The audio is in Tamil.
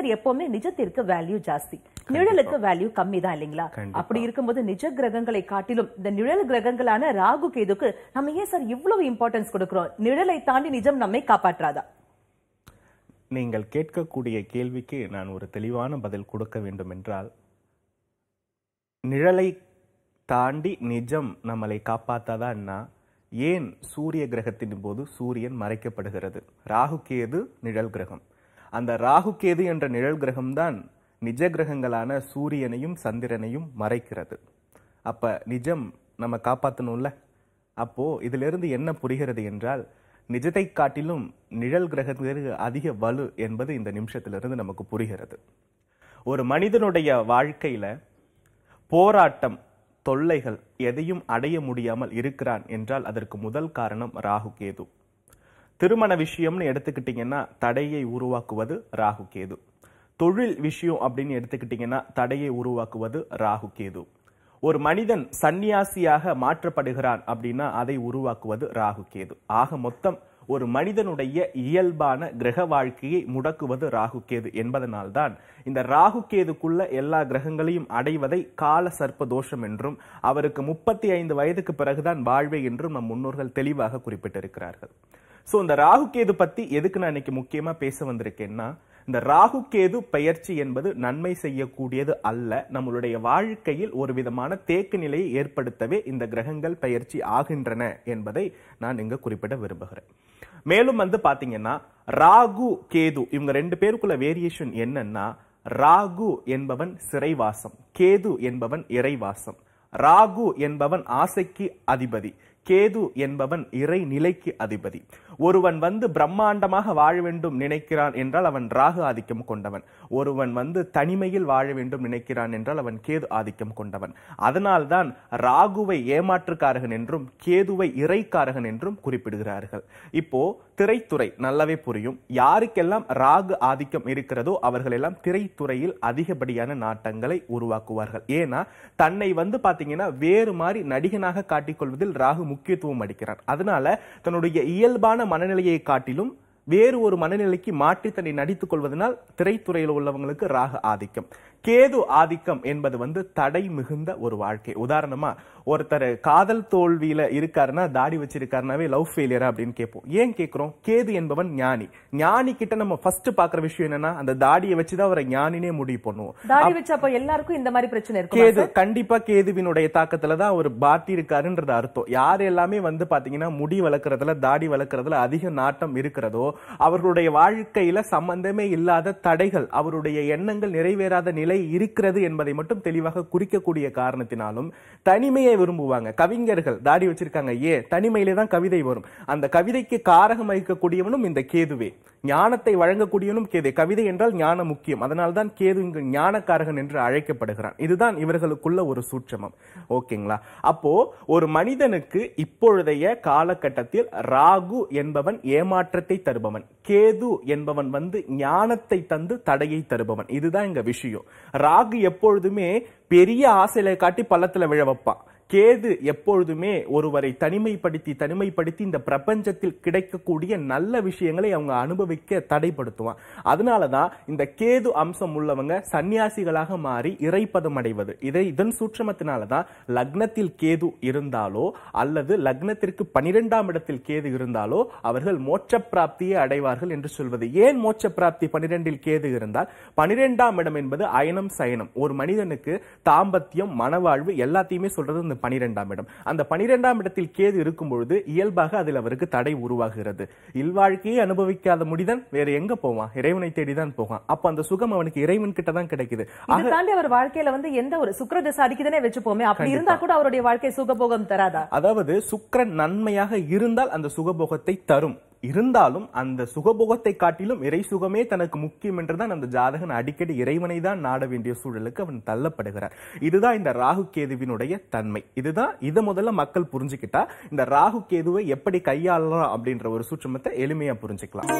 ஜோக்கர் எப்பவுமே நிஜத்திற்கு வேல்யூ ஜாஸ்தி நிழலுக்கு வேல்யூ கம்மி தான் இல்லைங்களா அப்படி இருக்கும்போது நிஜ கிரகங்களை காட்டிலும் இந்த நிழல் கிரகங்களான ராகு கேதுக்கு நம்ம ஏன் சார் இவ்வளவு இம்பார்ட்டன்ஸ் கொடுக்கிறோம் நிழலை தாண்டி நிஜம் நம்மை காப்பாற்றாதா நீங்கள் கேட்கக்கூடிய கேள்விக்கு நான் ஒரு தெளிவான பதில் கொடுக்க வேண்டும் என்றால் நிழலை தாண்டி நிஜம் நம்மளை காப்பாத்தாதான்னா ஏன் சூரிய கிரகத்தின் போது சூரியன் மறைக்கப்படுகிறது ராகு கேது நிழல் கிரகம் அந்த ராகு கேது என்ற நிழல் கிரகம்தான் நிஜ கிரகங்களான சூரியனையும் சந்திரனையும் மறைக்கிறது அப்போ நிஜம் நம்ம காப்பாற்றணும்ல அப்போது இதிலிருந்து என்ன புரிகிறது என்றால் நிஜத்தை காட்டிலும் நிழல் கிரகத்திற்கு அதிக வலு என்பது இந்த நிமிஷத்திலிருந்து நமக்கு புரிகிறது ஒரு மனிதனுடைய வாழ்க்கையில் போராட்டம் தொல்லைகள் எதையும் அடைய முடியாமல் இருக்கிறான் என்றால் அதற்கு முதல் காரணம் ராகு கேது திருமண விஷயம்னு எடுத்துக்கிட்டிங்கன்னா தடையை உருவாக்குவது ராகு கேது தொழில் விஷயம் அப்படின்னு எடுத்துக்கிட்டிங்கன்னா தடையை உருவாக்குவது ராகு கேது ஒரு மனிதன் சன்னியாசியாக மாற்றப்படுகிறான் அப்படின்னா அதை உருவாக்குவது ராகு கேது ஆக மொத்தம் ஒரு மனிதனுடைய இயல்பான கிரக வாழ்க்கையை முடக்குவது ராகுகேது என்பதனால்தான் இந்த ராகுகேதுக்குள்ள எல்லா கிரகங்களையும் அடைவதை கால சர்ப்ப தோஷம் என்றும் அவருக்கு முப்பத்தி ஐந்து வயதுக்கு பிறகுதான் வாழ்வை என்றும் நம் முன்னோர்கள் தெளிவாக குறிப்பிட்டிருக்கிறார்கள் ஸோ இந்த ராகுகேது பத்தி எதுக்கு நான் இன்னைக்கு முக்கியமா பேச வந்திருக்கேன்னா இந்த ராகு கேது பெயர்ச்சி என்பது நன்மை செய்யக்கூடியது அல்ல நம்மளுடைய வாழ்க்கையில் ஒரு விதமான தேக்கு நிலையை ஏற்படுத்தவே இந்த கிரகங்கள் பெயர்ச்சி ஆகின்றன என்பதை நான் இங்கு குறிப்பிட விரும்புகிறேன் மேலும் வந்து பாத்தீங்கன்னா ராகு கேது இவங்க ரெண்டு பேருக்குள்ள வேரியேஷன் என்னன்னா ராகு என்பவன் சிறைவாசம் கேது என்பவன் இறைவாசம் ராகு என்பவன் ஆசைக்கு அதிபதி கேது என்பவன் இறை நிலைக்கு அதிபதி ஒருவன் வந்து பிரம்மாண்டமாக வாழ வேண்டும் நினைக்கிறான் என்றால் அவன் ராகு ஆதிக்கம் கொண்டவன் ஒருவன் வந்து தனிமையில் வாழ வேண்டும் நினைக்கிறான் என்றால் அவன் கேது ஆதிக்கம் கொண்டவன் அதனால்தான் ராகுவை ஏமாற்றுக்காரகன் என்றும் கேதுவை இறைக்காரகன் என்றும் குறிப்பிடுகிறார்கள் இப்போ திரைத்துறை நல்லாவே புரியும் யாருக்கெல்லாம் ராகு ஆதிக்கம் இருக்கிறதோ அவர்கள் எல்லாம் திரைத்துறையில் அதிகப்படியான நாட்டங்களை உருவாக்குவார்கள் ஏன்னா தன்னை வந்து பாத்தீங்கன்னா வேறு மாதிரி நடிகனாக காட்டிக்கொள்வதில் ராகு முக்கியத்துவம் அடிக்கிறார் அதனால தன்னுடைய இயல்பான மனநிலையை காட்டிலும் வேறு ஒரு மனநிலைக்கு மாற்றி தன்னை நடித்துக் கொள்வதனால் திரைத்துறையில் உள்ளவங்களுக்கு ராக ஆதிக்கம் கேது ஆதிக்கம் என்பது வந்து தடை மிகுந்த ஒரு வாழ்க்கை உதாரணமா ஒருத்தர் காதல் தோல்வியில இருக்காருன்னா தாடி வச்சிருக்காருனாவே லவ் ஃபெயிலியரா அப்படின்னு கேட்போம் ஏன் கேட்கிறோம் கேது என்பவன் ஞானி ஞானி கிட்ட நம்ம ஃபர்ஸ்ட் பாக்குற விஷயம் என்னன்னா அந்த தாடியை வச்சுதான் அவரை ஞானினே முடிவு பண்ணுவோம் தாடி வச்சு அப்ப எல்லாருக்கும் இந்த மாதிரி பிரச்சனை இருக்கு கேது கண்டிப்பா கேதுவினுடைய தாக்கத்துல தான் அவர் பாட்டி இருக்காருன்றது அர்த்தம் யார் எல்லாமே வந்து பாத்தீங்கன்னா முடி வளர்க்கறதுல தாடி வளர்க்கறதுல அதிக நாட்டம் இருக்கிறதோ அவர்களுடைய வாழ்க்கையில சம்பந்தமே இல்லாத தடைகள் அவருடைய எண்ணங்கள் நிறைவேறாத நிலை நிலை இருக்கிறது என்பதை மட்டும் தெளிவாக குறிக்கக்கூடிய காரணத்தினாலும் தனிமையை விரும்புவாங்க கவிஞர்கள் தாடி வச்சிருக்காங்க ஏ தனிமையிலே தான் கவிதை வரும் அந்த கவிதைக்கு காரகம் வகிக்கக்கூடியவனும் இந்த கேதுவே ஞானத்தை வழங்கக்கூடியவனும் கேது கவிதை என்றால் ஞானம் முக்கியம் அதனால்தான் கேது இங்கு ஞானக்காரகன் என்று அழைக்கப்படுகிறான் இதுதான் இவர்களுக்குள்ள ஒரு சூட்சமம் ஓகேங்களா அப்போ ஒரு மனிதனுக்கு இப்பொழுதைய காலகட்டத்தில் ராகு என்பவன் ஏமாற்றத்தை தருபவன் கேது என்பவன் வந்து ஞானத்தை தந்து தடையை தருபவன் இதுதான் இங்க விஷயம் ராகு எப்பொழுதுமே பெரிய ஆசையில காட்டி பள்ளத்துல விழ வைப்பான் கேது எப்பொழுதுமே ஒருவரை தனிமைப்படுத்தி தனிமைப்படுத்தி இந்த பிரபஞ்சத்தில் கிடைக்கக்கூடிய நல்ல விஷயங்களை அவங்க அனுபவிக்க தடைப்படுத்துவான் அதனால தான் இந்த கேது அம்சம் உள்ளவங்க சன்னியாசிகளாக மாறி இறைப்பதம் அடைவது இதை இதன் சூட்சமத்தினால தான் லக்னத்தில் கேது இருந்தாலோ அல்லது லக்னத்திற்கு பனிரெண்டாம் இடத்தில் கேது இருந்தாலோ அவர்கள் மோட்ச பிராப்தியை அடைவார்கள் என்று சொல்வது ஏன் மோட்ச பிராப்தி பனிரெண்டில் கேது இருந்தால் பனிரெண்டாம் இடம் என்பது அயனம் சயனம் ஒரு மனிதனுக்கு தாம்பத்தியம் மனவாழ்வு எல்லாத்தையுமே சொல்றது இந்த பனிரெண்டாம் இடம் அந்த பனிரெண்டாம் இடத்தில் கேது இருக்கும் பொழுது இயல்பாக அதில் அவருக்கு தடை உருவாகிறது இல்வாழ்க்கையை அனுபவிக்காத முடிதான் வேற எங்க போவான் இறைவனை தேடி தான் போவான் அப்ப அந்த சுகம் அவனுக்கு இறைவன் கிட்ட தான் கிடைக்குது தாண்டி அவர் வாழ்க்கையில வந்து எந்த ஒரு சுக்கர திசை வச்சு வச்சுப்போமே அப்படி இருந்தா கூட அவருடைய வாழ்க்கை சுகபோகம் தராதா அதாவது சுக்கரன் நன்மையாக இருந்தால் அந்த சுகபோகத்தை தரும் இருந்தாலும் அந்த சுகபோகத்தை காட்டிலும் இறை சுகமே தனக்கு முக்கியம் என்றுதான் அந்த ஜாதகன் அடிக்கடி இறைவனை தான் நாட வேண்டிய சூழலுக்கு அவன் தள்ளப்படுகிறார் இதுதான் இந்த ராகு கேதுவினுடைய தன்மை இதுதான் இதை முதல்ல மக்கள் புரிஞ்சுக்கிட்டா இந்த ராகு கேதுவை எப்படி கையாளலாம் அப்படின்ற ஒரு சூற்றுமத்தை எளிமையா புரிஞ்சுக்கலாம்